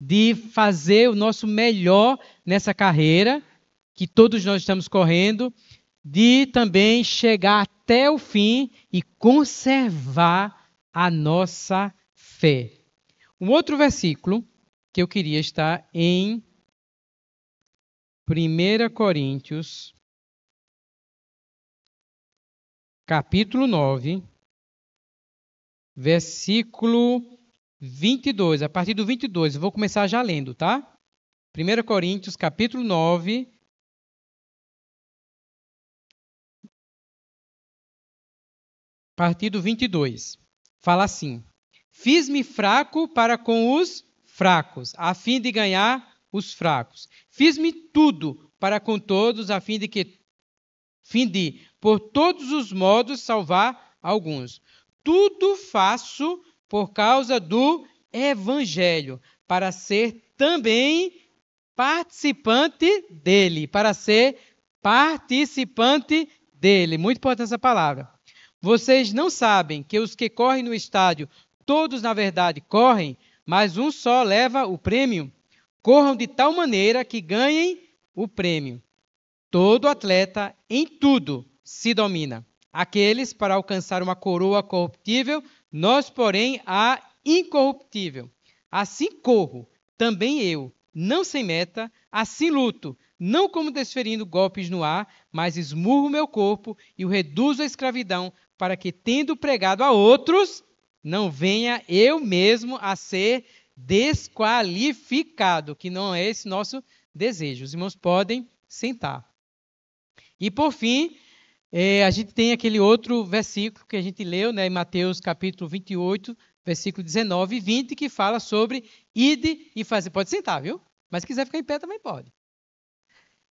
de fazer o nosso melhor nessa carreira que todos nós estamos correndo, de também chegar até o fim e conservar a nossa fé. Um outro versículo que eu queria estar em 1 Coríntios, capítulo 9, versículo 22. A partir do 22, eu vou começar já lendo, tá? 1 Coríntios, capítulo 9. A partir do 22. Fala assim: Fiz-me fraco para com os fracos, a fim de ganhar os fracos. Fiz-me tudo para com todos, a fim de que fim de por todos os modos salvar alguns. Tudo faço por causa do evangelho, para ser também participante dele, para ser participante dele. Muito importante essa palavra. Vocês não sabem que os que correm no estádio, todos na verdade correm, mas um só leva o prêmio. Corram de tal maneira que ganhem o prêmio. Todo atleta em tudo se domina. Aqueles para alcançar uma coroa corruptível nós, porém, a incorruptível. Assim corro, também eu, não sem meta, assim luto, não como desferindo golpes no ar, mas esmurro meu corpo e o reduzo à escravidão, para que, tendo pregado a outros, não venha eu mesmo a ser desqualificado, que não é esse nosso desejo. Os irmãos podem sentar. E por fim, é, a gente tem aquele outro versículo que a gente leu né, em Mateus capítulo 28, versículo 19 e 20, que fala sobre ide e fazer. Pode sentar, viu? Mas se quiser ficar em pé também pode.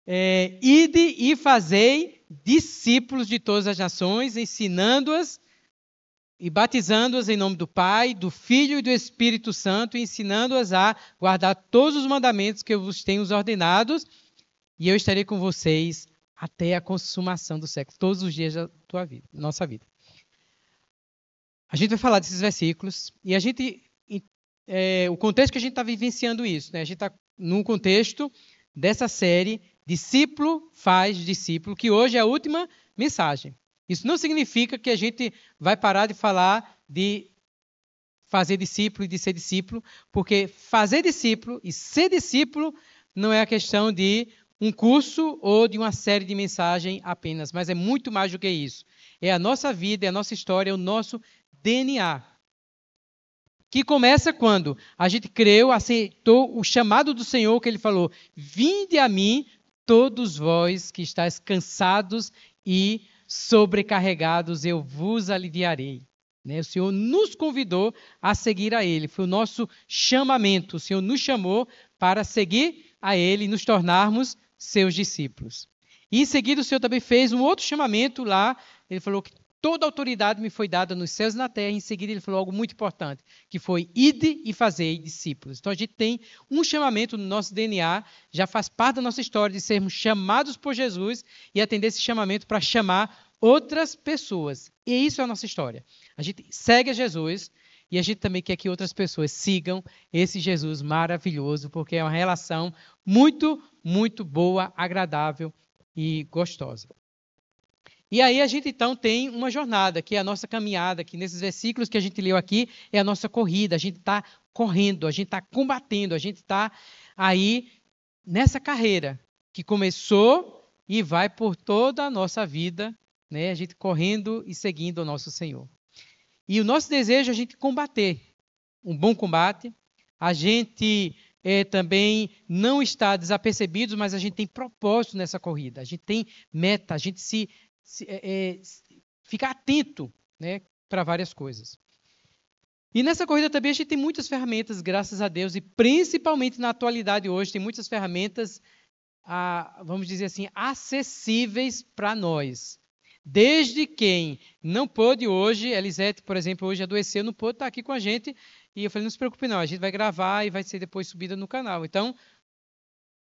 É, ide e fazei discípulos de todas as nações, ensinando-as e batizando-as em nome do Pai, do Filho e do Espírito Santo, e ensinando-as a guardar todos os mandamentos que eu vos tenho ordenados, e eu estarei com vocês até a consumação do século, todos os dias da tua vida, nossa vida. A gente vai falar desses versículos e a gente é, o contexto que a gente está vivenciando isso, né? A gente está num contexto dessa série discípulo faz discípulo, que hoje é a última mensagem. Isso não significa que a gente vai parar de falar de fazer discípulo e de ser discípulo, porque fazer discípulo e ser discípulo não é a questão de um curso ou de uma série de mensagem apenas, mas é muito mais do que isso. É a nossa vida, é a nossa história, é o nosso DNA. Que começa quando a gente creu, aceitou o chamado do Senhor que ele falou: "Vinde a mim, todos vós que estáis cansados e sobrecarregados, eu vos aliviarei." Né? O Senhor nos convidou a seguir a Ele. Foi o nosso chamamento. O Senhor nos chamou para seguir a Ele e nos tornarmos seus discípulos. E em seguida o Senhor também fez um outro chamamento lá, ele falou que toda autoridade me foi dada nos céus e na terra. Em seguida, ele falou algo muito importante, que foi ide e fazei discípulos. Então, a gente tem um chamamento no nosso DNA, já faz parte da nossa história de sermos chamados por Jesus e atender esse chamamento para chamar outras pessoas. E isso é a nossa história. A gente segue a Jesus, e a gente também quer que outras pessoas sigam esse Jesus maravilhoso, porque é uma relação muito, muito boa, agradável e gostosa. E aí a gente então tem uma jornada, que é a nossa caminhada, que nesses versículos que a gente leu aqui é a nossa corrida. A gente está correndo, a gente está combatendo, a gente está aí nessa carreira que começou e vai por toda a nossa vida, né? A gente correndo e seguindo o nosso Senhor. E o nosso desejo é a gente combater um bom combate, a gente é, também não está desapercebido, mas a gente tem propósito nessa corrida, a gente tem meta, a gente se, se é, é fica atento né, para várias coisas. E nessa corrida também a gente tem muitas ferramentas, graças a Deus, e principalmente na atualidade hoje, tem muitas ferramentas, ah, vamos dizer assim, acessíveis para nós. Desde quem não pôde hoje, Elisete, por exemplo, hoje adoeceu, não pôde estar aqui com a gente. E eu falei, não se preocupe não, a gente vai gravar e vai ser depois subida no canal. Então,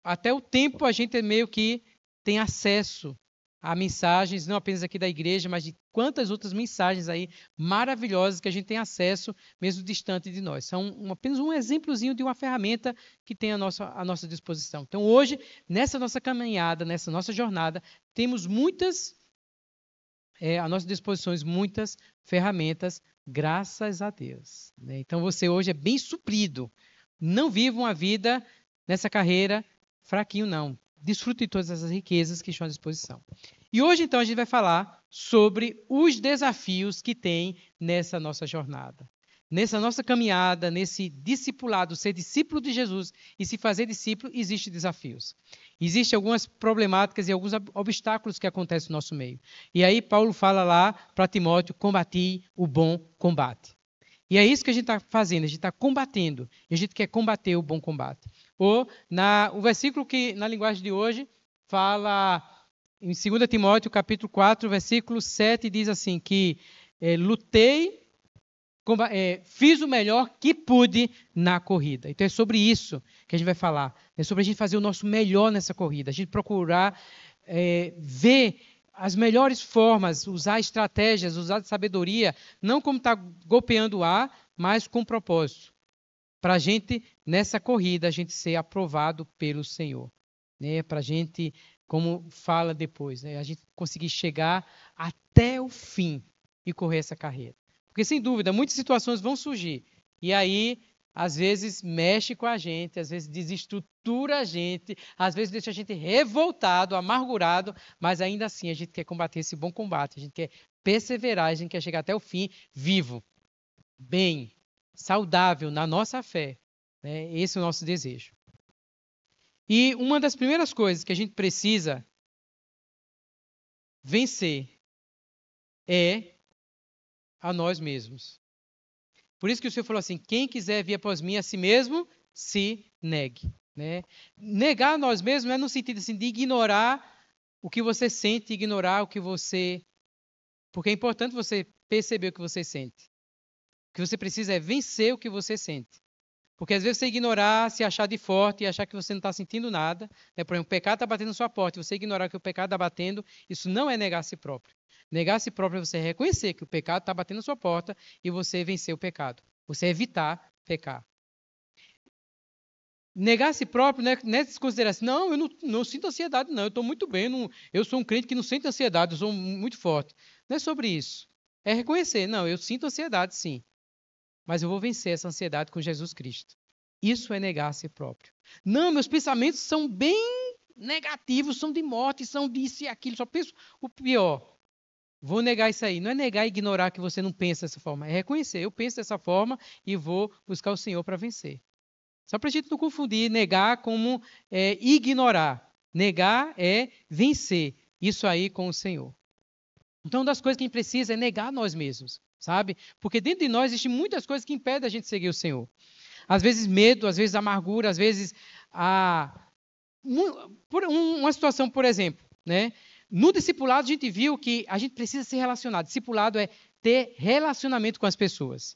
até o tempo a gente é meio que tem acesso a mensagens, não apenas aqui da igreja, mas de quantas outras mensagens aí maravilhosas que a gente tem acesso, mesmo distante de nós. São um, apenas um exemplozinho de uma ferramenta que tem à nossa, à nossa disposição. Então, hoje, nessa nossa caminhada, nessa nossa jornada, temos muitas é, à nossa disposição muitas ferramentas, graças a Deus. Né? Então você hoje é bem suprido. Não viva uma vida nessa carreira fraquinho, não. Desfrute de todas essas riquezas que estão à disposição. E hoje, então, a gente vai falar sobre os desafios que tem nessa nossa jornada nessa nossa caminhada, nesse discipulado, ser discípulo de Jesus e se fazer discípulo, existem desafios. Existem algumas problemáticas e alguns obstáculos que acontecem no nosso meio. E aí Paulo fala lá para Timóteo, combati o bom combate. E é isso que a gente está fazendo, a gente está combatendo. E a gente quer combater o bom combate. Ou na, o versículo que na linguagem de hoje fala em 2 Timóteo capítulo 4, versículo 7, diz assim que é, lutei é, fiz o melhor que pude na corrida. Então é sobre isso que a gente vai falar. É sobre a gente fazer o nosso melhor nessa corrida, a gente procurar é, ver as melhores formas, usar estratégias, usar sabedoria, não como está golpeando o ar, mas com propósito. Para a gente, nessa corrida, a gente ser aprovado pelo Senhor. Né? Para a gente, como fala depois, né? a gente conseguir chegar até o fim e correr essa carreira. Porque, sem dúvida, muitas situações vão surgir. E aí, às vezes, mexe com a gente, às vezes, desestrutura a gente, às vezes, deixa a gente revoltado, amargurado, mas ainda assim, a gente quer combater esse bom combate, a gente quer perseverar, a gente quer chegar até o fim vivo, bem, saudável na nossa fé. Né? Esse é o nosso desejo. E uma das primeiras coisas que a gente precisa vencer é a nós mesmos. Por isso que o Senhor falou assim: quem quiser vir após mim a si mesmo, se negue. Né? Negar a nós mesmos é no sentido assim, de ignorar o que você sente, ignorar o que você. Porque é importante você perceber o que você sente. O que você precisa é vencer o que você sente. Porque às vezes você ignorar, se achar de forte e achar que você não está sentindo nada. Né? Por exemplo, o pecado está batendo na sua porta e você ignorar que o pecado está batendo, isso não é negar a si próprio. Negar a si próprio é você reconhecer que o pecado está batendo na sua porta e você vencer o pecado. Você evitar pecar. Negar a si próprio não é né, desconsiderar assim, não, eu não, não sinto ansiedade, não, eu estou muito bem, não, eu sou um crente que não sente ansiedade, eu sou muito forte. Não é sobre isso. É reconhecer, não, eu sinto ansiedade, sim, mas eu vou vencer essa ansiedade com Jesus Cristo. Isso é negar a si próprio. Não, meus pensamentos são bem negativos, são de morte, são disso e aquilo, só penso o pior. Vou negar isso aí. Não é negar e ignorar que você não pensa dessa forma. É reconhecer. Eu penso dessa forma e vou buscar o Senhor para vencer. Só para a gente não confundir negar como é, ignorar. Negar é vencer isso aí com o Senhor. Então, uma das coisas que a gente precisa é negar nós mesmos, sabe? Porque dentro de nós existem muitas coisas que impedem a gente seguir o Senhor. Às vezes medo, às vezes amargura, às vezes a... uma situação, por exemplo, né? No discipulado, a gente viu que a gente precisa se relacionar. Discipulado é ter relacionamento com as pessoas.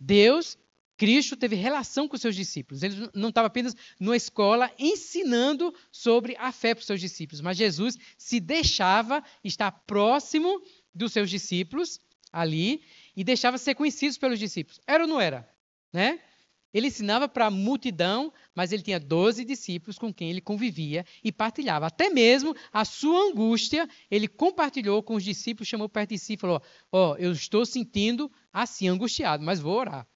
Deus, Cristo, teve relação com os seus discípulos. Ele não estava apenas numa escola ensinando sobre a fé para os seus discípulos, mas Jesus se deixava estar próximo dos seus discípulos ali e deixava ser conhecido pelos discípulos. Era ou não era? Né? Ele ensinava para a multidão, mas ele tinha 12 discípulos com quem ele convivia e partilhava. Até mesmo a sua angústia, ele compartilhou com os discípulos, chamou perto de si e falou: Ó, oh, eu estou sentindo assim, angustiado, mas vou orar.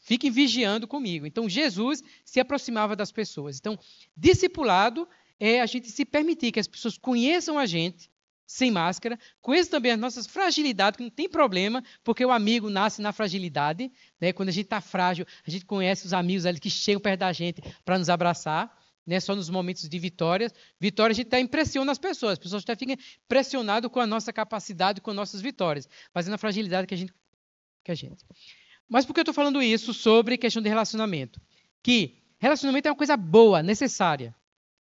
Fiquem vigiando comigo. Então, Jesus se aproximava das pessoas. Então, discipulado é a gente se permitir que as pessoas conheçam a gente, sem máscara. Conheço também as nossas fragilidades, que não tem problema, porque o amigo nasce na fragilidade. Né? Quando a gente está frágil, a gente conhece os amigos ali que chegam perto da gente para nos abraçar. Né? Só nos momentos de vitórias. Vitória a gente até impressiona as pessoas. As pessoas até ficam impressionadas com a nossa capacidade, com as nossas vitórias. Mas é na fragilidade que a gente. Que a gente. Mas por que eu estou falando isso sobre questão de relacionamento? Que relacionamento é uma coisa boa, necessária.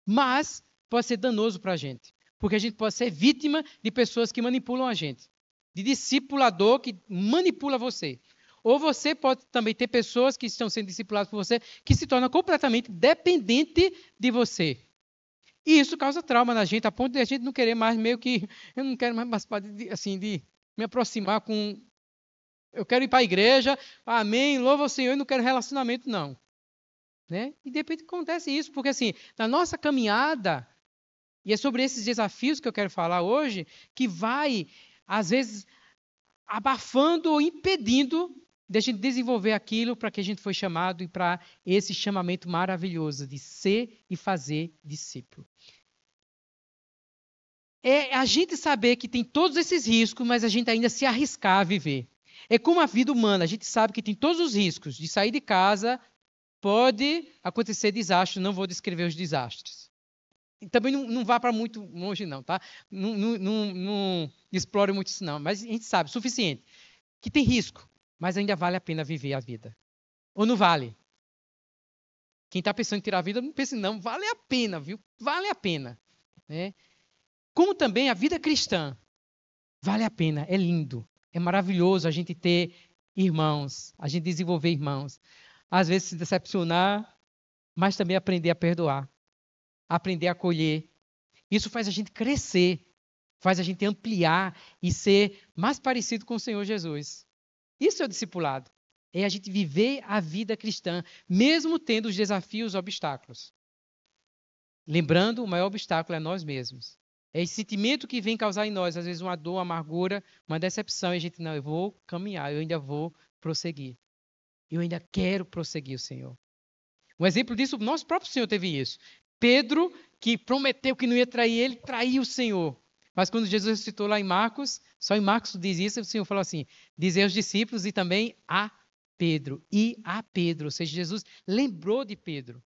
Mas pode ser danoso para a gente porque a gente pode ser vítima de pessoas que manipulam a gente, de discipulador que manipula você. Ou você pode também ter pessoas que estão sendo discipuladas por você que se tornam completamente dependente de você. E isso causa trauma na gente, a ponto de a gente não querer mais, meio que. Eu não quero mais participar de, assim, de me aproximar com. Eu quero ir para a igreja, amém, louva o Senhor, e não quero relacionamento, não. Né? E de repente acontece isso, porque assim, na nossa caminhada, e é sobre esses desafios que eu quero falar hoje, que vai, às vezes, abafando ou impedindo de a gente desenvolver aquilo para que a gente foi chamado e para esse chamamento maravilhoso de ser e fazer discípulo. É a gente saber que tem todos esses riscos, mas a gente ainda se arriscar a viver. É como a vida humana, a gente sabe que tem todos os riscos. De sair de casa, pode acontecer desastre, não vou descrever os desastres também não, não vá para muito longe, não, tá? Não, não, não, não, explore muito isso, não. Mas a gente sabe, suficiente. Que tem risco, mas ainda vale a pena viver a vida. Ou não vale? Quem está pensando em tirar a vida, não pense, não. Vale a pena, viu? Vale a pena. Né? Como também a vida cristã. Vale a pena, é lindo. É maravilhoso a gente ter irmãos, a gente desenvolver irmãos. Às vezes se decepcionar, mas também aprender a perdoar aprender a colher. Isso faz a gente crescer, faz a gente ampliar e ser mais parecido com o Senhor Jesus. Isso é o discipulado. É a gente viver a vida cristã, mesmo tendo os desafios e obstáculos. Lembrando, o maior obstáculo é nós mesmos. É esse sentimento que vem causar em nós, às vezes, uma dor, uma amargura, uma decepção, e a gente, não, eu vou caminhar, eu ainda vou prosseguir. Eu ainda quero prosseguir o Senhor. Um exemplo disso, o nosso próprio Senhor teve isso. Pedro, que prometeu que não ia trair ele, traiu o Senhor. Mas quando Jesus citou lá em Marcos, só em Marcos diz isso, o Senhor falou assim: dizer aos discípulos e também a Pedro, e a Pedro. Ou seja, Jesus lembrou de Pedro.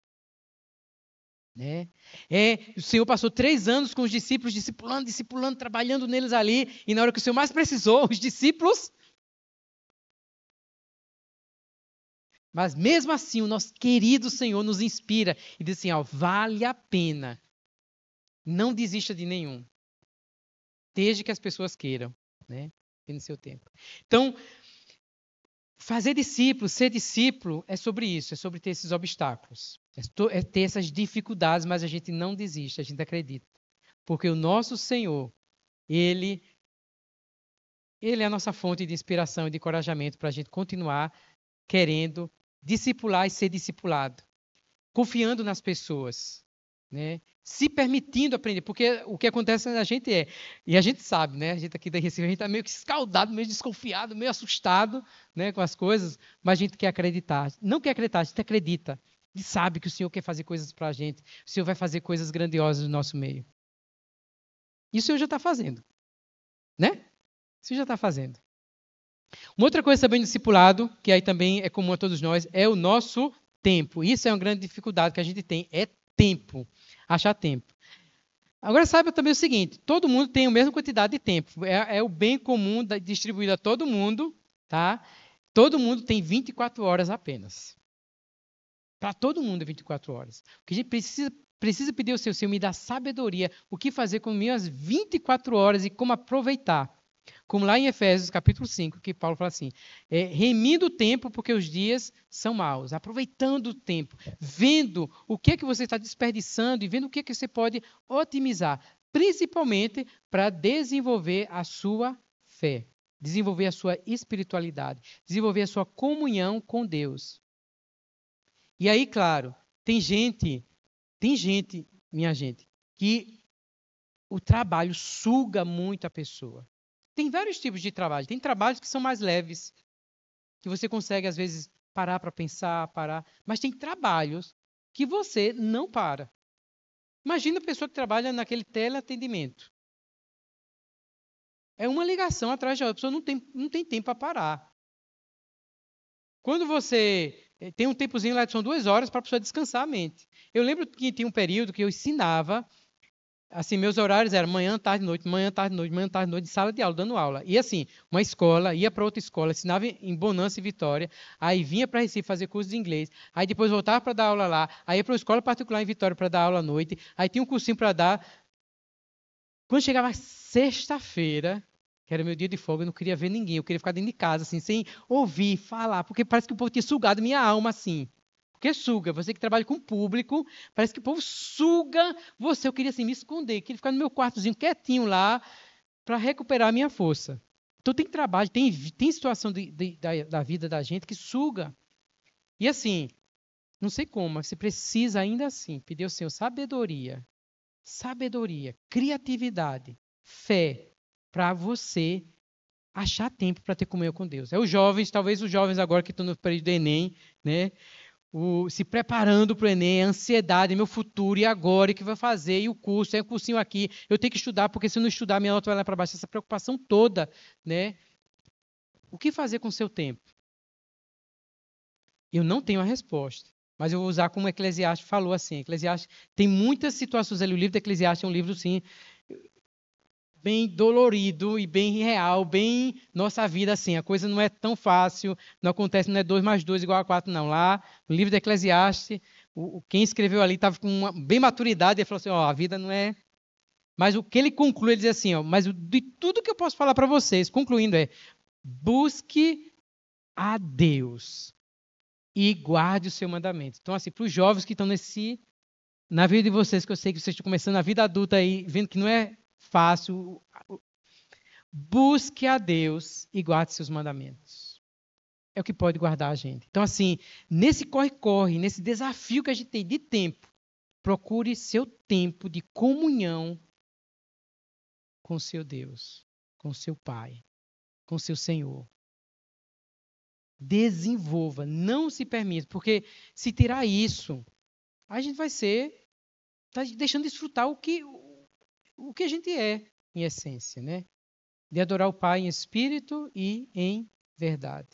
Né? É, o Senhor passou três anos com os discípulos, discipulando, discipulando, trabalhando neles ali, e na hora que o Senhor mais precisou, os discípulos Mas mesmo assim, o nosso querido Senhor nos inspira e diz assim: ó, vale a pena. Não desista de nenhum. Desde que as pessoas queiram, né? No seu tempo. Então, fazer discípulo, ser discípulo, é sobre isso, é sobre ter esses obstáculos, é, é ter essas dificuldades, mas a gente não desiste, a gente acredita. Porque o nosso Senhor, Ele ele é a nossa fonte de inspiração e de encorajamento para a gente continuar querendo discipular e ser discipulado, confiando nas pessoas, né? se permitindo aprender, porque o que acontece na gente é, e a gente sabe, né? a gente aqui da Recife, a gente está meio que escaldado, meio desconfiado, meio assustado né? com as coisas, mas a gente quer acreditar, não quer acreditar, a gente acredita, e sabe que o Senhor quer fazer coisas para a gente, o Senhor vai fazer coisas grandiosas no nosso meio. Isso o Senhor já está fazendo, né? o Senhor já está fazendo. Uma outra coisa também do discipulado, que aí também é comum a todos nós, é o nosso tempo. Isso é uma grande dificuldade que a gente tem, é tempo, achar tempo. Agora saiba também o seguinte, todo mundo tem a mesma quantidade de tempo, é, é o bem comum da, distribuído a todo mundo, tá? Todo mundo tem 24 horas apenas. Para todo mundo 24 é horas. O que a gente precisa, precisa pedir ao seu Senhor, me dá sabedoria, o que fazer com minhas 24 horas e como aproveitar. Como lá em Efésios capítulo 5, que Paulo fala assim: é, remindo o tempo, porque os dias são maus, aproveitando o tempo, vendo o que é que você está desperdiçando e vendo o que é que você pode otimizar, principalmente para desenvolver a sua fé, desenvolver a sua espiritualidade, desenvolver a sua comunhão com Deus. E aí, claro, tem gente, tem gente, minha gente, que o trabalho suga muito a pessoa. Tem vários tipos de trabalho. Tem trabalhos que são mais leves, que você consegue, às vezes, parar para pensar, parar. Mas tem trabalhos que você não para. Imagina a pessoa que trabalha naquele teleatendimento. É uma ligação atrás de outra. A pessoa não tem, não tem tempo para parar. Quando você eh, tem um tempozinho lá, são duas horas para a pessoa descansar a mente. Eu lembro que tinha um período que eu ensinava assim, meus horários eram manhã, tarde, noite, manhã, tarde, noite, manhã, tarde, noite, sala de aula, dando aula. E assim, uma escola, ia para outra escola, ensinava em Bonança e Vitória, aí vinha para Recife fazer curso de inglês, aí depois voltava para dar aula lá, aí ia para uma escola particular em Vitória para dar aula à noite, aí tinha um cursinho para dar. Quando chegava sexta-feira, que era meu dia de folga, eu não queria ver ninguém, eu queria ficar dentro de casa, assim, sem ouvir, falar, porque parece que o povo tinha sugado minha alma, assim porque suga. Você que trabalha com público, parece que o povo suga você. Eu queria assim, me esconder, queria ficar no meu quartozinho quietinho lá para recuperar a minha força. Então tem trabalho, tem, tem situação de, de, da, da vida da gente que suga. E assim, não sei como, mas você precisa ainda assim pedir ao Senhor sabedoria, sabedoria, criatividade, fé, para você achar tempo para ter comunhão com Deus. É os jovens, talvez os jovens agora que estão no período do Enem, né? o, se preparando para o Enem, a ansiedade, meu futuro e agora, e o que vai fazer, e o curso, é o cursinho aqui, eu tenho que estudar, porque se eu não estudar, minha nota vai lá para baixo, essa preocupação toda, né? O que fazer com o seu tempo? Eu não tenho a resposta, mas eu vou usar como o Eclesiastes falou assim, Eclesiastes tem muitas situações ali, o livro de Eclesiastes é um livro, sim, bem dolorido e bem real, bem nossa vida assim. A coisa não é tão fácil, não acontece, não é 2 mais 2 igual a 4, não. Lá, no livro de Eclesiastes, o, quem escreveu ali estava com uma, bem maturidade e falou assim: ó, a vida não é. Mas o que ele conclui, ele diz assim: ó, mas de tudo que eu posso falar para vocês, concluindo, é: busque a Deus e guarde o seu mandamento. Então, assim, para os jovens que estão nesse. Na vida de vocês, que eu sei que vocês estão começando a vida adulta aí, vendo que não é fácil. Busque a Deus e guarde seus mandamentos. É o que pode guardar a gente. Então, assim, nesse corre-corre, nesse desafio que a gente tem de tempo, procure seu tempo de comunhão com seu Deus, com seu Pai, com seu Senhor. Desenvolva, não se permita, porque se tirar isso, a gente vai ser tá deixando de desfrutar o que o que a gente é em essência, né? De adorar o Pai em espírito e em verdade.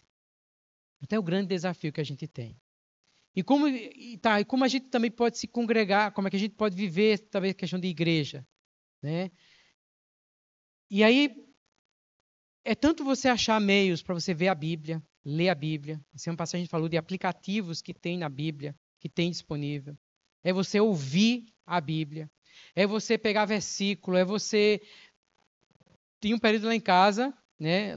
Então é o grande desafio que a gente tem. E como, e tá, e como a gente também pode se congregar, como é que a gente pode viver talvez a questão de igreja, né? E aí é tanto você achar meios para você ver a Bíblia, ler a Bíblia. Semana assim, passado a gente falou de aplicativos que tem na Bíblia, que tem disponível. É você ouvir a Bíblia é você pegar versículo, é você. Tinha um período lá em casa, né?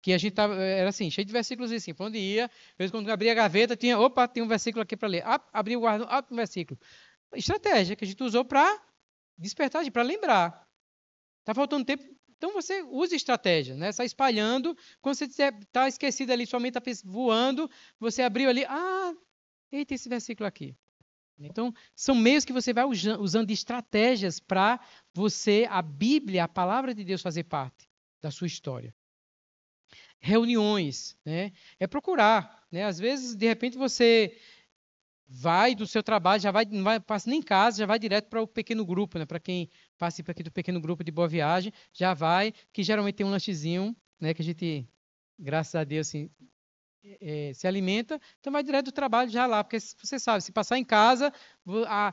Que a gente tava, era assim, cheio de versículos assim, para onde ia, Às vez quando abria a gaveta, tinha, opa, tem um versículo aqui para ler. Abri o guarda, ah, um versículo. Estratégia que a gente usou para despertar, para lembrar. Tá faltando tempo, então você usa estratégia, né? Sai espalhando, quando você está esquecido ali, sua mente está voando, você abriu ali, ah, eita, esse versículo aqui. Então, são meios que você vai usando estratégias para você, a Bíblia, a palavra de Deus, fazer parte da sua história. Reuniões, né? É procurar, né? Às vezes, de repente, você vai do seu trabalho, já vai, não vai, passa nem em casa, já vai direto para o pequeno grupo, né? Para quem participa aqui do pequeno grupo de Boa Viagem, já vai, que geralmente tem um lanchezinho, né? Que a gente, graças a Deus, assim, é, é, se alimenta, então vai direto do trabalho já lá, porque você sabe, se passar em casa, a,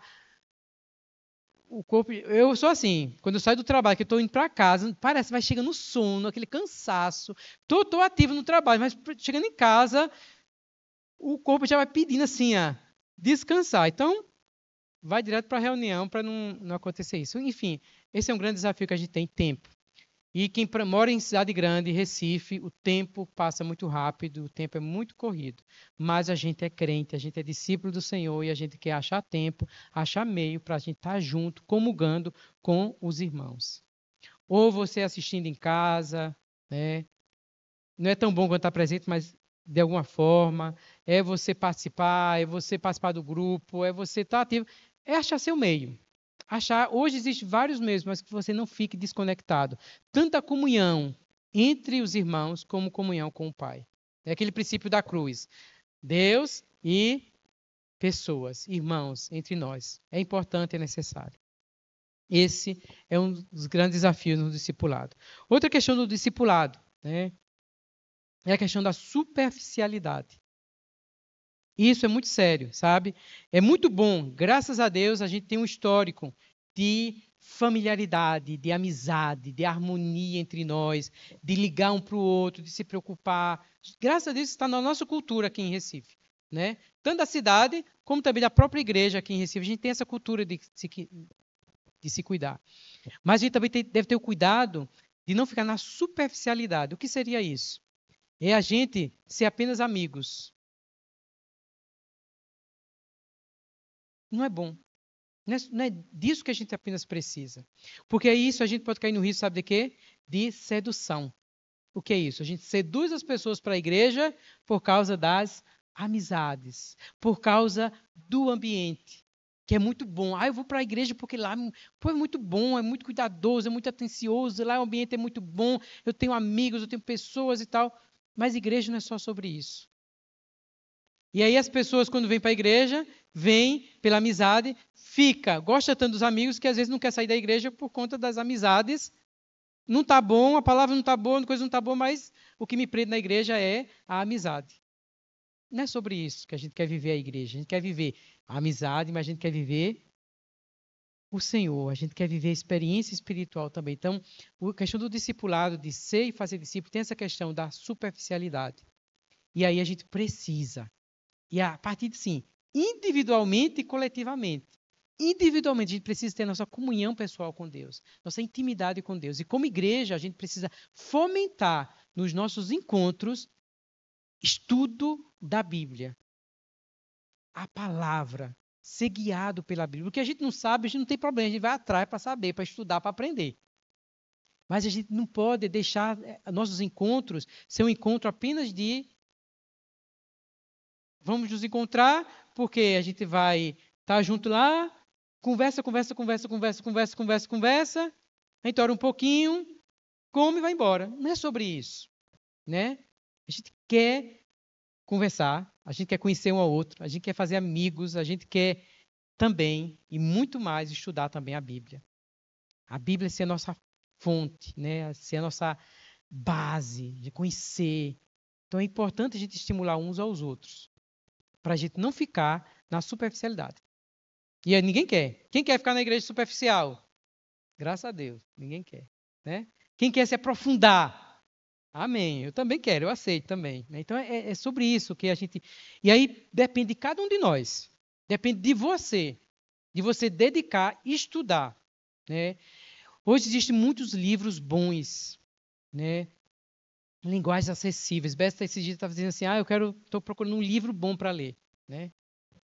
o corpo. Eu sou assim, quando eu saio do trabalho, que eu estou indo para casa, parece vai chegando sono, aquele cansaço. estou ativo no trabalho, mas chegando em casa, o corpo já vai pedindo assim, a descansar. Então, vai direto para a reunião para não, não acontecer isso. Enfim, esse é um grande desafio que a gente tem tempo. E quem mora em cidade grande, Recife, o tempo passa muito rápido, o tempo é muito corrido. Mas a gente é crente, a gente é discípulo do Senhor e a gente quer achar tempo, achar meio para a gente estar tá junto, comungando com os irmãos. Ou você assistindo em casa, né? Não é tão bom quando está presente, mas de alguma forma, é você participar, é você participar do grupo, é você estar tá ativo, é achar seu meio achar. Hoje existem vários meios, mas que você não fique desconectado. Tanta comunhão entre os irmãos como comunhão com o Pai. É aquele princípio da cruz. Deus e pessoas, irmãos entre nós. É importante, é necessário. Esse é um dos grandes desafios no discipulado. Outra questão do discipulado né, é a questão da superficialidade isso é muito sério, sabe? É muito bom, graças a Deus, a gente tem um histórico de familiaridade, de amizade, de harmonia entre nós, de ligar um para o outro, de se preocupar. Graças a Deus, está na nossa cultura aqui em Recife. Né? Tanto da cidade, como também da própria igreja aqui em Recife. A gente tem essa cultura de se, de se cuidar. Mas a gente também tem, deve ter o cuidado de não ficar na superficialidade. O que seria isso? É a gente ser apenas amigos, não é bom. Não é, não é disso que a gente apenas precisa. Porque é isso a gente pode cair no risco, sabe de quê? De sedução. O que é isso? A gente seduz as pessoas para a igreja por causa das amizades, por causa do ambiente, que é muito bom. Ah, eu vou para a igreja porque lá pô, é muito bom, é muito cuidadoso, é muito atencioso, lá o ambiente é muito bom, eu tenho amigos, eu tenho pessoas e tal. Mas igreja não é só sobre isso. E aí as pessoas, quando vêm para a igreja, vêm pela amizade, fica, gosta tanto dos amigos que às vezes não quer sair da igreja por conta das amizades. Não está bom, a palavra não está boa, a coisa não está boa, mas o que me prende na igreja é a amizade. Não é sobre isso que a gente quer viver a igreja. A gente quer viver a amizade, mas a gente quer viver o Senhor. A gente quer viver a experiência espiritual também. Então, a questão do discipulado, de ser e fazer discípulo, tem essa questão da superficialidade. E aí a gente precisa e a partir de sim, individualmente e coletivamente. Individualmente, a gente precisa ter nossa comunhão pessoal com Deus, nossa intimidade com Deus. E como igreja, a gente precisa fomentar nos nossos encontros estudo da Bíblia. A palavra, ser guiado pela Bíblia. O que a gente não sabe, a gente não tem problema, a gente vai atrás para saber, para estudar, para aprender. Mas a gente não pode deixar eh, nossos encontros ser um encontro apenas de Vamos nos encontrar, porque a gente vai estar tá junto lá, conversa, conversa, conversa, conversa, conversa, conversa, conversa, a gente ora um pouquinho, come e vai embora. Não é sobre isso, né? A gente quer conversar, a gente quer conhecer um ao outro, a gente quer fazer amigos, a gente quer também e muito mais estudar também a Bíblia. A Bíblia ser a nossa fonte, né? Ser a nossa base de conhecer. Então é importante a gente estimular uns aos outros para a gente não ficar na superficialidade. E aí ninguém quer. Quem quer ficar na igreja superficial? Graças a Deus, ninguém quer. Né? Quem quer se aprofundar? Amém. Eu também quero, eu aceito também. Né? Então é, é sobre isso que a gente. E aí depende de cada um de nós. Depende de você. De você dedicar e estudar. Né? Hoje existem muitos livros bons. Né? linguagens acessíveis. Besta esse dia está dizendo assim, ah, eu quero, estou procurando um livro bom para ler, né?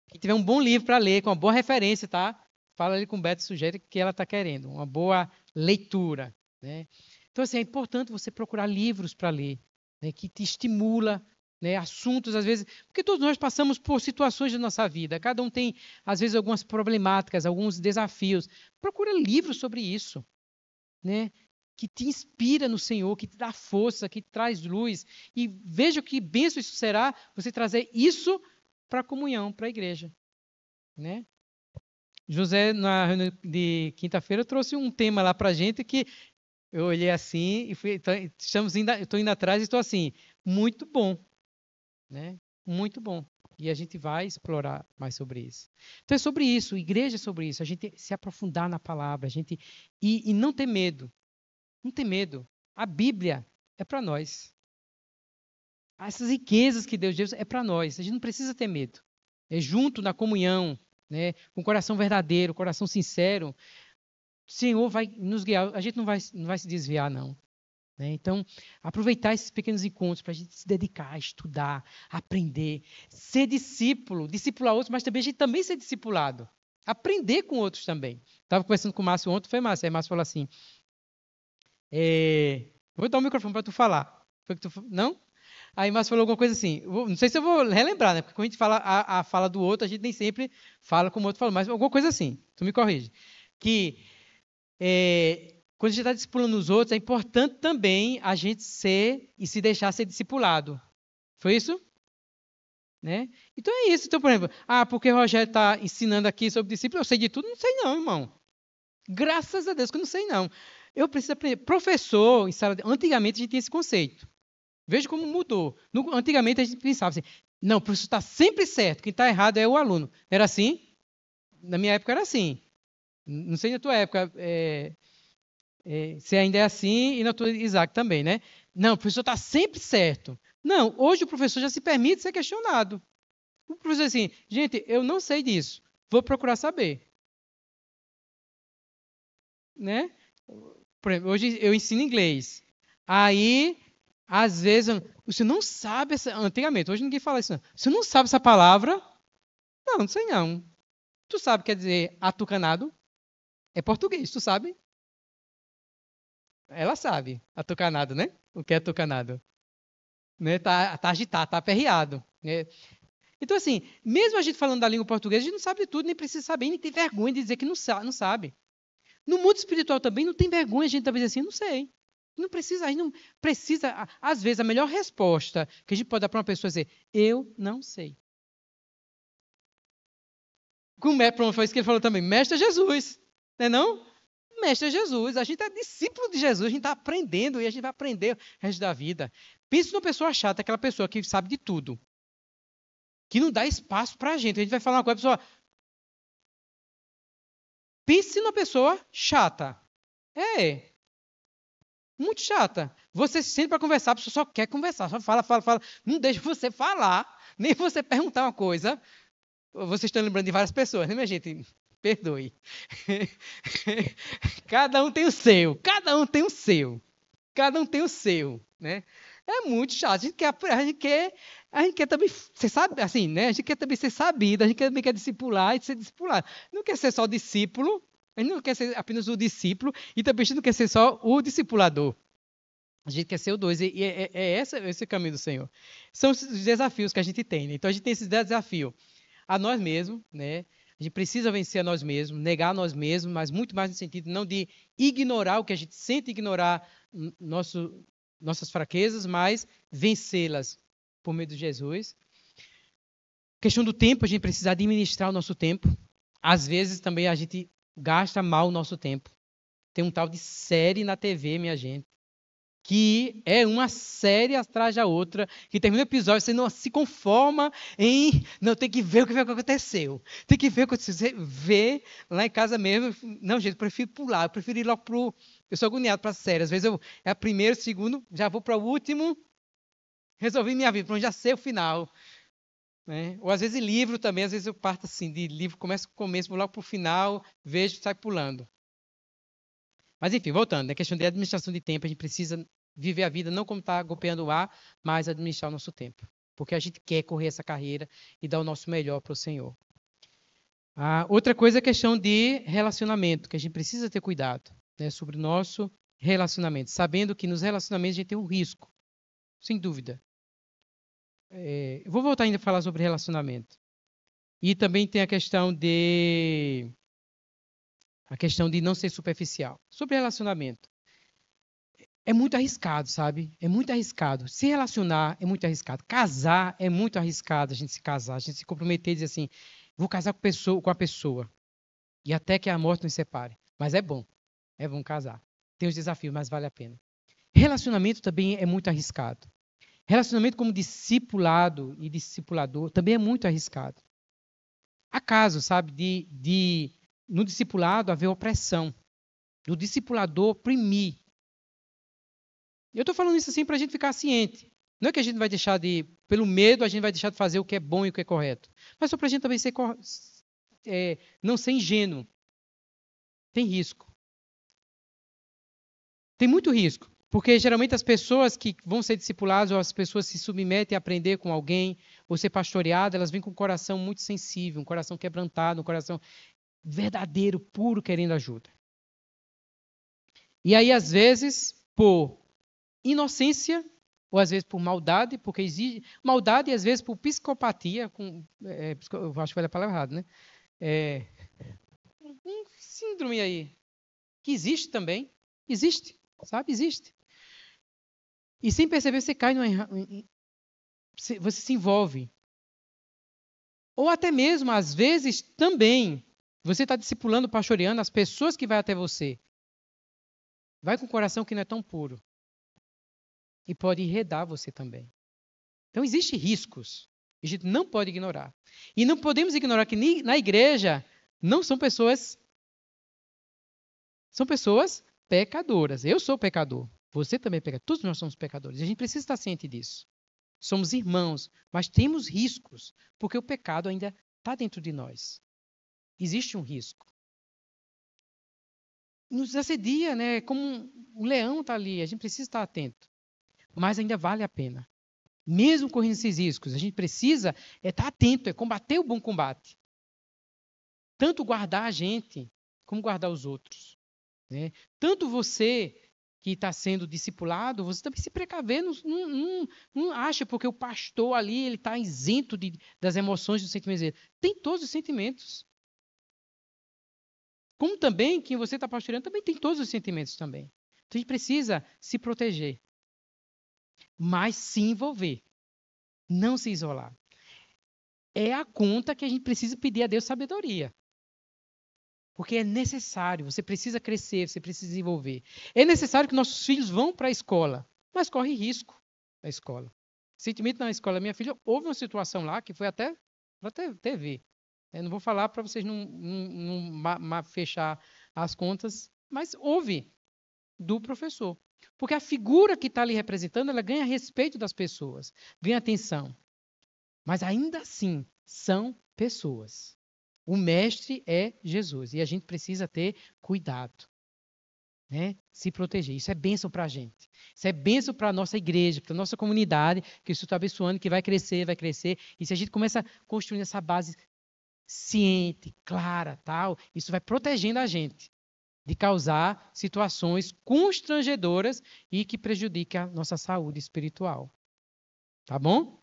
Quem tiver um bom livro para ler, com uma boa referência, tá? Fala ali com o e sugere o que ela está querendo, uma boa leitura, né? Então, assim, é importante você procurar livros para ler, né, que te estimula, né, assuntos, às vezes, porque todos nós passamos por situações da nossa vida, cada um tem, às vezes, algumas problemáticas, alguns desafios. Procura livros sobre isso, né? que te inspira no Senhor, que te dá força, que te traz luz. E veja que benção isso será você trazer isso para a comunhão, para a igreja. Né? José, na reunião de quinta-feira, trouxe um tema lá para a gente que eu olhei assim e fui, tá, estamos indo, estou indo atrás e estou assim, muito bom. Né? Muito bom. E a gente vai explorar mais sobre isso. Então é sobre isso, igreja é sobre isso, a gente se aprofundar na palavra, a gente e, e não ter medo, não tem medo. A Bíblia é para nós. Ah, essas riquezas que Deus deu é para nós. A gente não precisa ter medo. É junto na comunhão, né, com o coração verdadeiro, o coração sincero. O Senhor vai nos guiar. A gente não vai, não vai se desviar, não. Né? Então, aproveitar esses pequenos encontros para a gente se dedicar, estudar, aprender, ser discípulo, discipular outros, mas também a gente também ser discipulado. Aprender com outros também. Estava conversando com o Márcio ontem, foi Márcio. Aí Márcio falou assim: é, vou dar o microfone para tu falar. Foi que tu, não? Aí Márcio falou alguma coisa assim. Não sei se eu vou relembrar, né? Porque quando a gente fala a, a fala do outro, a gente nem sempre fala como o outro falou, mas alguma coisa assim. Tu me corrige. Que é, quando a gente está discipulando os outros, é importante também a gente ser e se deixar ser discipulado. Foi isso? Né? Então é isso. Então, por exemplo, ah, porque o Rogério está ensinando aqui sobre discípulo, eu sei de tudo, não sei não, irmão. Graças a Deus que eu não sei não. Eu preciso aprender. Professor, em sala de... antigamente a gente tinha esse conceito. Veja como mudou. No... Antigamente a gente pensava assim: não, o professor está sempre certo, quem está errado é o aluno. Era assim? Na minha época era assim. Não sei na tua época é... É... se ainda é assim, e na tua, Isaac, também, né? Não, o professor está sempre certo. Não, hoje o professor já se permite ser questionado. O professor assim, gente, eu não sei disso, vou procurar saber. Né? Por exemplo, hoje eu ensino inglês. Aí, às vezes, você não sabe essa. Antigamente, hoje ninguém fala isso. Você não sabe essa palavra? Não, não sei não. Tu sabe quer dizer atucanado? É português, tu sabe? Ela sabe, atucanado, né? O que é atucanado? Né? Tá, tá agitado, tá aperreado. Né? Então, assim, mesmo a gente falando da língua portuguesa, a gente não sabe de tudo, nem precisa saber, nem tem vergonha de dizer que não, não sabe. No mundo espiritual também não tem vergonha a gente talvez tá assim, não sei. Não precisa, a gente não precisa. Às vezes, a melhor resposta que a gente pode dar para uma pessoa é dizer, eu não sei. Como é, foi isso que ele falou também, mestre Jesus, não é não? Mestre Jesus, a gente é discípulo de Jesus, a gente está aprendendo e a gente vai aprender o resto da vida. Pense numa pessoa chata, aquela pessoa que sabe de tudo, que não dá espaço para a gente. A gente vai falar com a pessoa, Pense numa pessoa chata. É. Muito chata. Você sente para conversar, a pessoa só quer conversar, só fala, fala, fala. Não deixa você falar, nem você perguntar uma coisa. Vocês estão lembrando de várias pessoas, né, minha gente? Perdoe. cada um tem o seu, cada um tem o seu. Cada um tem o seu, né? É muito chato. A gente quer, a gente quer, a gente quer também ser sabe, assim, né? A gente quer também ser sabido, a gente também quer discipular e ser discipulado. Não quer ser só discípulo, a gente não quer ser apenas o discípulo e também a gente não quer ser só o discipulador. A gente quer ser o dois. E é, é, é esse, esse caminho do Senhor. São os desafios que a gente tem. Né? Então a gente tem esse desafio a nós mesmos, né? A gente precisa vencer a nós mesmos, negar a nós mesmos, mas muito mais no sentido não de ignorar o que a gente sente, ignorar nosso nossas fraquezas, mas vencê-las por meio de Jesus. Questão do tempo, a gente precisa administrar o nosso tempo. Às vezes também a gente gasta mal o nosso tempo. Tem um tal de série na TV, minha gente, que é uma série atrás da outra, que termina o episódio, você não se conforma em não tem que ver o que aconteceu. Tem que ver o que aconteceu. Você vê lá em casa mesmo, não, gente, eu prefiro pular, eu prefiro ir logo pro eu sou agoniado para série. Às vezes eu é o primeiro, segundo, já vou para o último. Resolvi minha vida, pronto, já sei o final. Né? Ou às vezes livro também, às vezes eu parto assim, de livro, começo com o começo, vou logo para o final, vejo, sai pulando. Mas enfim, voltando, a né? questão de administração de tempo, a gente precisa viver a vida não como está golpeando o ar, mas administrar o nosso tempo. Porque a gente quer correr essa carreira e dar o nosso melhor para o Senhor. Ah, outra coisa é a questão de relacionamento, que a gente precisa ter cuidado né, sobre o nosso relacionamento, sabendo que nos relacionamentos a gente tem um risco, sem dúvida. É, eu vou voltar ainda a falar sobre relacionamento. E também tem a questão de a questão de não ser superficial. Sobre relacionamento. É muito arriscado, sabe? É muito arriscado. Se relacionar é muito arriscado. Casar é muito arriscado a gente se casar, a gente se comprometer e dizer assim, vou casar com, pessoa, com a pessoa. E até que a morte nos separe. Mas é bom. É casar. Tem os desafios, mas vale a pena. Relacionamento também é muito arriscado. Relacionamento como discipulado e discipulador também é muito arriscado. Há casos, sabe, de, de no discipulado haver opressão, do discipulador oprimir. Eu estou falando isso assim para a gente ficar ciente. Não é que a gente vai deixar de, pelo medo, a gente vai deixar de fazer o que é bom e o que é correto. Mas só para a gente também ser, é, não ser ingênuo. Tem risco. Tem muito risco, porque geralmente as pessoas que vão ser discipuladas ou as pessoas se submetem a aprender com alguém ou ser pastoreadas, elas vêm com um coração muito sensível, um coração quebrantado, um coração verdadeiro, puro, querendo ajuda. E aí, às vezes, por inocência, ou às vezes por maldade, porque exige maldade e às vezes por psicopatia, com, é, eu acho que foi a palavra errada, né? É, um síndrome aí que existe também, existe. Sabe? Existe. E sem perceber, você cai numa. Você se envolve. Ou até mesmo, às vezes, também, você está discipulando, pastoreando as pessoas que vai até você. Vai com o coração que não é tão puro. E pode enredar você também. Então, existem riscos. A gente não pode ignorar. E não podemos ignorar que na igreja não são pessoas. São pessoas pecadoras. Eu sou pecador. Você também é pecador. Todos nós somos pecadores. A gente precisa estar ciente disso. Somos irmãos, mas temos riscos, porque o pecado ainda está dentro de nós. Existe um risco. Nos assedia, né? Como o leão está ali, a gente precisa estar atento. Mas ainda vale a pena. Mesmo correndo esses riscos, a gente precisa estar é tá atento, é combater o bom combate. Tanto guardar a gente, como guardar os outros. Né? Tanto você que está sendo discipulado, você também se precaver, não, não, não, acha porque o pastor ali ele está isento de, das emoções dos sentimentos dele. Tem todos os sentimentos. Como também quem você está pastoreando também tem todos os sentimentos também. Então a gente precisa se proteger, mas se envolver, não se isolar. É a conta que a gente precisa pedir a Deus sabedoria. Porque é necessário, você precisa crescer, você precisa desenvolver. É necessário que nossos filhos vão para a escola, mas corre risco na escola. Recentemente na escola minha filha houve uma situação lá que foi até para a TV. Eu é, não vou falar para vocês não, não, não, fechar as contas, mas houve do professor. Porque a figura que está ali representando, ela ganha respeito das pessoas, ganha atenção. Mas ainda assim, são pessoas. O mestre é Jesus e a gente precisa ter cuidado. Né? Se proteger. Isso é bênção para a gente. Isso é bênção para a nossa igreja, para a nossa comunidade, que isso está abençoando, que vai crescer, vai crescer. E se a gente começa a construir essa base ciente, clara, tal, isso vai protegendo a gente de causar situações constrangedoras e que prejudiquem a nossa saúde espiritual. Tá bom?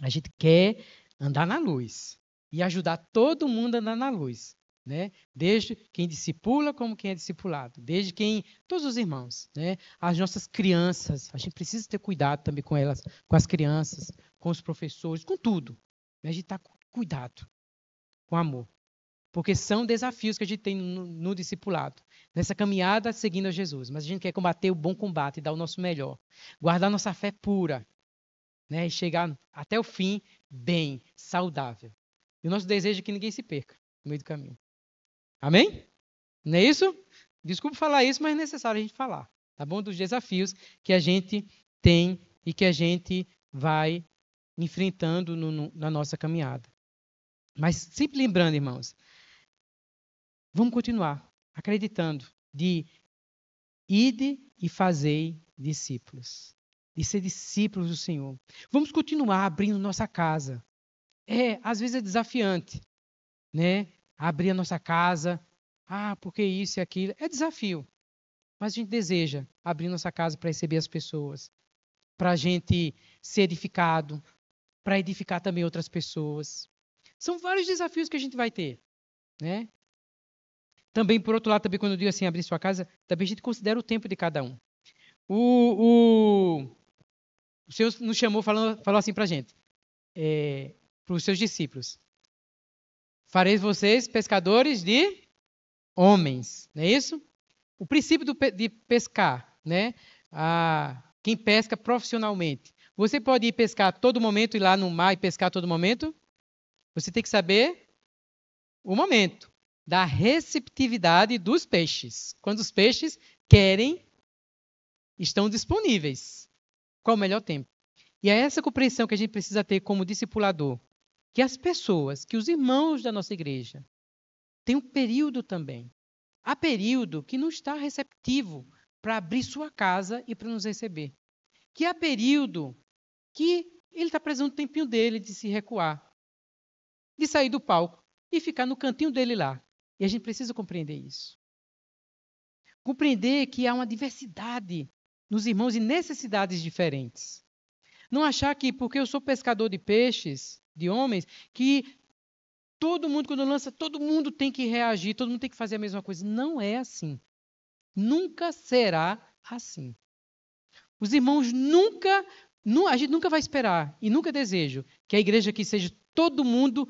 A gente quer andar na luz e ajudar todo mundo a andar na luz. Né? Desde quem discipula como quem é discipulado, desde quem todos os irmãos, né? As nossas crianças, a gente precisa ter cuidado também com elas, com as crianças, com os professores, com tudo. A gente tá com cuidado, com amor, porque são desafios que a gente tem no, no discipulado, nessa caminhada seguindo a Jesus. Mas a gente quer combater o bom combate, dar o nosso melhor, guardar nossa fé pura, né? E chegar até o fim bem, saudável. E o nosso desejo é que ninguém se perca no meio do caminho. Amém? Não é isso? Desculpa falar isso, mas é necessário a gente falar, tá bom? Dos desafios que a gente tem e que a gente vai enfrentando no, no, na nossa caminhada. Mas sempre lembrando, irmãos, vamos continuar acreditando de ide e fazei discípulos, de ser discípulos do Senhor. Vamos continuar abrindo nossa casa, é, às vezes é desafiante, né? Abrir a nossa casa, ah, porque isso e aquilo, é desafio. Mas a gente deseja abrir nossa casa para receber as pessoas, para a gente ser edificado, para edificar também outras pessoas. São vários desafios que a gente vai ter, né? Também, por outro lado, também quando eu digo assim, abrir sua casa, também a gente considera o tempo de cada um. O, o, o Senhor nos chamou, falando, falou assim para a gente, é, para os seus discípulos. Farei vocês pescadores de homens, não é isso? O princípio do, de pescar, né? Ah, quem pesca profissionalmente. Você pode ir pescar todo momento, ir lá no mar e pescar todo momento? Você tem que saber o momento da receptividade dos peixes. Quando os peixes querem, estão disponíveis. Qual o melhor tempo? E é essa compreensão que a gente precisa ter como discipulador, que as pessoas, que os irmãos da nossa igreja, têm um período também. Há período que não está receptivo para abrir sua casa e para nos receber. Que há período que ele está precisando do tempinho dele de se recuar, de sair do palco e ficar no cantinho dele lá. E a gente precisa compreender isso. Compreender que há uma diversidade nos irmãos e necessidades diferentes. Não achar que porque eu sou pescador de peixes, de homens, que todo mundo, quando lança, todo mundo tem que reagir, todo mundo tem que fazer a mesma coisa. Não é assim. Nunca será assim. Os irmãos nunca, a gente nunca vai esperar e nunca desejo que a igreja aqui seja todo mundo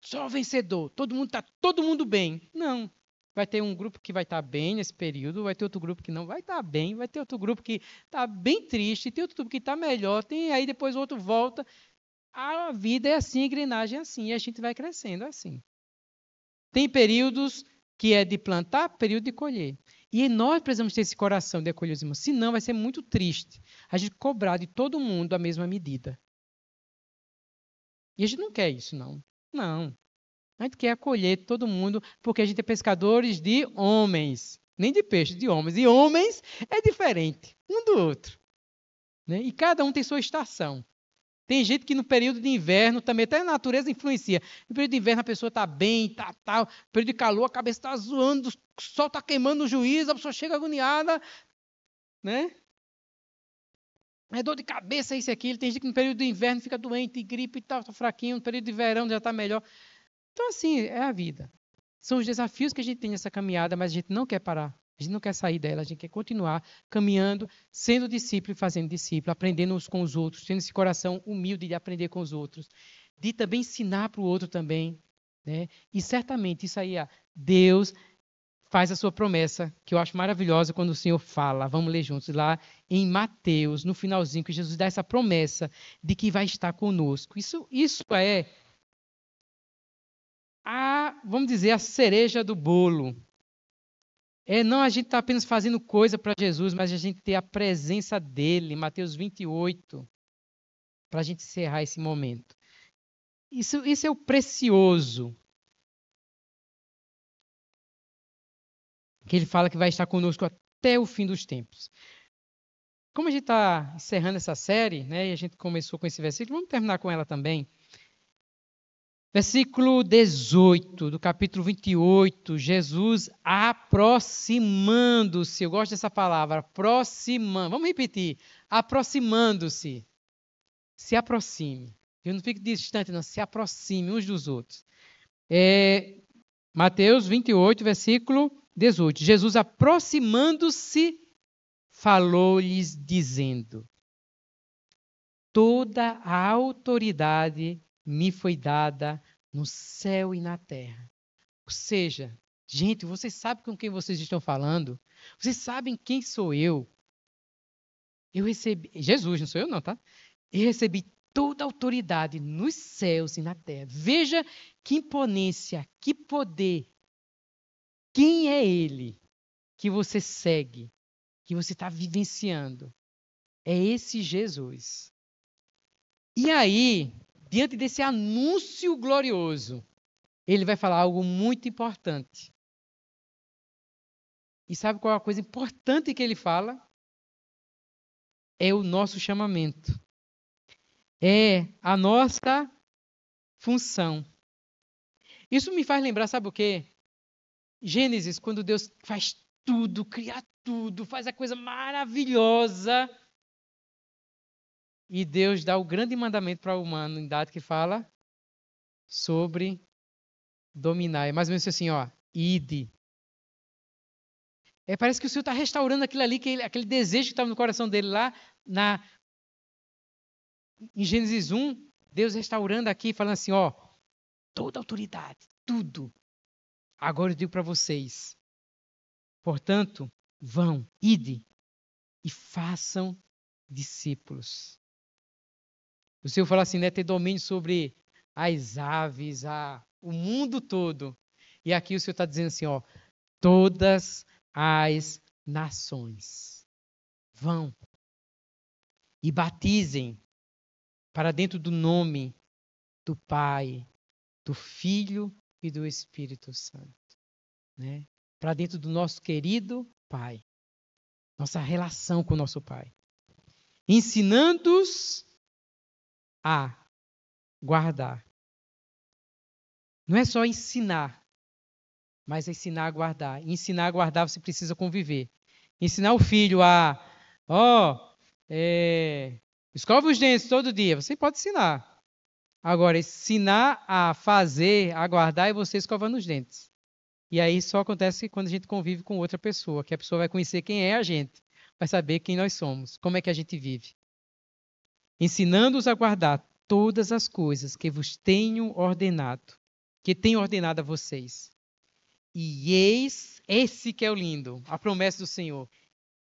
só vencedor, todo mundo está todo mundo bem. Não. Vai ter um grupo que vai estar tá bem nesse período, vai ter outro grupo que não vai estar tá bem, vai ter outro grupo que está bem triste, tem outro grupo que está melhor, tem aí depois outro volta a vida é assim, a engrenagem é assim, e a gente vai crescendo assim. Tem períodos que é de plantar, período de colher. E nós precisamos ter esse coração de acolher os irmãos, senão vai ser muito triste a gente cobrar de todo mundo a mesma medida. E a gente não quer isso, não. Não. A gente quer acolher todo mundo, porque a gente é pescadores de homens, nem de peixe, de homens. E homens é diferente um do outro. Né? E cada um tem sua estação. Tem gente que no período de inverno também, até a natureza influencia. No período de inverno a pessoa está bem, está tal. Tá, no período de calor a cabeça está zoando, o sol está queimando o juízo, a pessoa chega agoniada, né? É dor de cabeça isso aqui. Tem gente que no período de inverno fica doente, gripe e tal, está fraquinho. No período de verão já está melhor. Então assim é a vida. São os desafios que a gente tem nessa caminhada, mas a gente não quer parar. A gente não quer sair dela, a gente quer continuar caminhando, sendo discípulo e fazendo discípulo, aprendendo uns com os outros, tendo esse coração humilde de aprender com os outros, de também ensinar para o outro também. Né? E certamente isso aí, ó, Deus faz a sua promessa, que eu acho maravilhosa quando o Senhor fala. Vamos ler juntos lá em Mateus, no finalzinho, que Jesus dá essa promessa de que vai estar conosco. Isso, isso é a, vamos dizer, a cereja do bolo é não a gente está apenas fazendo coisa para Jesus, mas a gente ter a presença dele, Mateus 28, para a gente encerrar esse momento. Isso, isso é o precioso. Que ele fala que vai estar conosco até o fim dos tempos. Como a gente está encerrando essa série, né, e a gente começou com esse versículo, vamos terminar com ela também. Versículo 18 do capítulo 28, Jesus aproximando-se. Eu gosto dessa palavra, aproximando. Vamos repetir: aproximando-se. Se aproxime. Eu não fique distante, não. Se aproxime uns dos outros. É, Mateus 28, versículo 18. Jesus aproximando-se, falou-lhes, dizendo: Toda a autoridade me foi dada no céu e na terra. Ou seja, gente, vocês sabem com quem vocês estão falando? Vocês sabem quem sou eu? Eu recebi, Jesus, não sou eu não, tá? Eu recebi toda a autoridade nos céus e na terra. Veja que imponência, que poder. Quem é ele que você segue, que você está vivenciando? É esse Jesus. E aí, diante desse anúncio glorioso, ele vai falar algo muito importante. E sabe qual é a coisa importante que ele fala? É o nosso chamamento. É a nossa função. Isso me faz lembrar, sabe o quê? Gênesis, quando Deus faz tudo, cria tudo, faz a coisa maravilhosa. E Deus dá o grande mandamento para a humanidade que fala sobre dominar. É mais ou menos assim, ó, ide. É, parece que o Senhor está restaurando aquilo ali, que ele, aquele desejo que estava no coração dele lá na, em Gênesis 1. Deus restaurando aqui, falando assim, ó, toda autoridade, tudo. Agora eu digo para vocês. Portanto, vão, ide e façam discípulos. O Senhor fala assim, né? Ter domínio sobre as aves, a, o mundo todo. E aqui o Senhor está dizendo assim, ó, todas as nações vão e batizem para dentro do nome do Pai, do Filho e do Espírito Santo, né? Para dentro do nosso querido Pai, nossa relação com o nosso Pai, ensinando-os a guardar. Não é só ensinar, mas é ensinar a guardar. E ensinar a guardar você precisa conviver. Ensinar o filho a, ó, oh, é, escova os dentes todo dia. Você pode ensinar. Agora, ensinar a fazer, a guardar é você escovando os dentes. E aí só acontece quando a gente convive com outra pessoa, que a pessoa vai conhecer quem é a gente, vai saber quem nós somos, como é que a gente vive ensinando-os a guardar todas as coisas que vos tenho ordenado, que tenho ordenado a vocês. E eis, esse que é o lindo, a promessa do Senhor.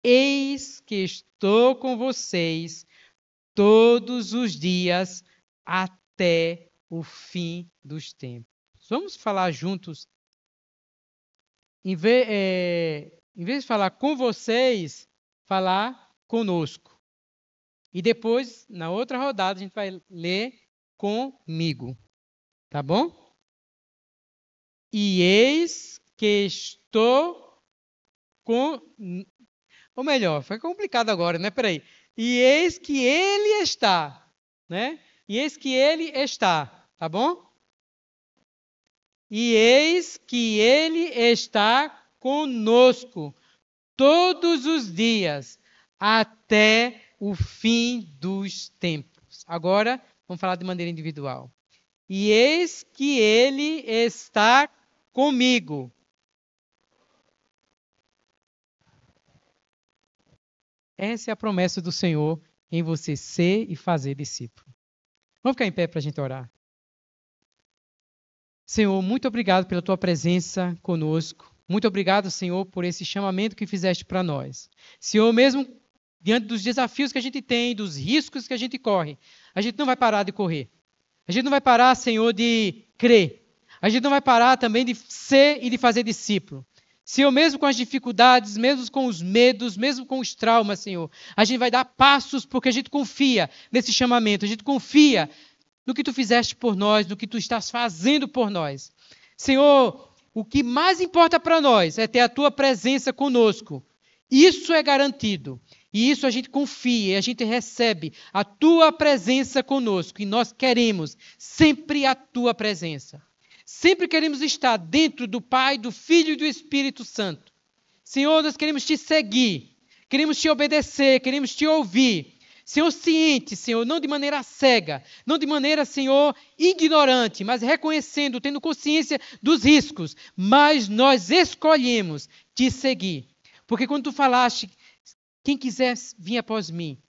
Eis que estou com vocês todos os dias até o fim dos tempos. Vamos falar juntos. Em vez, é, eh, em vez de falar com vocês, falar conosco. E depois, na outra rodada, a gente vai ler comigo. Tá bom? E eis que estou com. Ou melhor, foi complicado agora, né? Peraí. E eis que ele está, né? E eis que ele está, tá bom? E eis que ele está conosco todos os dias até o fim dos tempos. Agora, vamos falar de maneira individual. E eis que ele está comigo. Essa é a promessa do Senhor em você ser e fazer discípulo. Vamos ficar em pé para a gente orar. Senhor, muito obrigado pela tua presença conosco. Muito obrigado, Senhor, por esse chamamento que fizeste para nós. Senhor, mesmo diante dos desafios que a gente tem, dos riscos que a gente corre. A gente não vai parar de correr. A gente não vai parar, Senhor, de crer. A gente não vai parar também de ser e de fazer discípulo. Senhor, mesmo com as dificuldades, mesmo com os medos, mesmo com os traumas, Senhor, a gente vai dar passos porque a gente confia nesse chamamento, a gente confia no que tu fizeste por nós, no que tu estás fazendo por nós. Senhor, o que mais importa para nós é ter a tua presença conosco. Isso é garantido. E isso a gente confia, e a gente recebe a tua presença conosco e nós queremos sempre a tua presença. Sempre queremos estar dentro do Pai, do Filho e do Espírito Santo. Senhor, nós queremos te seguir, queremos te obedecer, queremos te ouvir. Senhor, ciente, Senhor, não de maneira cega, não de maneira, Senhor, ignorante, mas reconhecendo, tendo consciência dos riscos. Mas nós escolhemos te seguir. Porque quando tu falaste quem quiser vir após mim,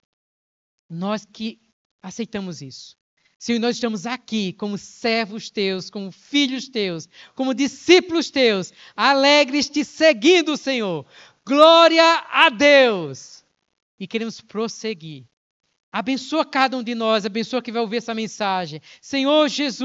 nós que aceitamos isso. Senhor, nós estamos aqui como servos teus, como filhos teus, como discípulos teus, alegres te seguindo, Senhor. Glória a Deus! E queremos prosseguir. Abençoa cada um de nós, abençoa quem vai ouvir essa mensagem. Senhor Jesus.